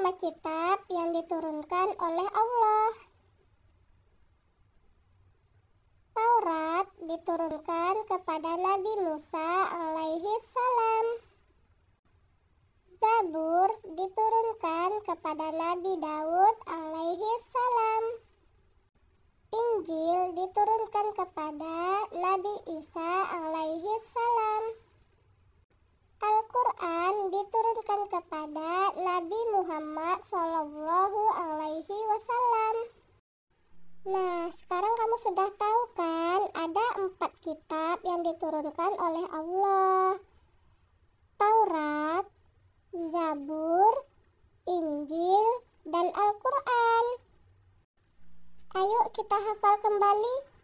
nama kitab yang diturunkan oleh Allah. Taurat diturunkan kepada Nabi Musa alaihi salam. Zabur diturunkan kepada Nabi Daud alaihi salam. Injil diturunkan kepada Nabi Isa alaihi salam. Al-Quran diturunkan kepada Nabi Muhammad Shallallahu Alaihi Wasallam. Nah, sekarang kamu sudah tahu kan ada empat kitab yang diturunkan oleh Allah. Taurat, Zabur, Injil, dan Al-Quran. Ayo kita hafal kembali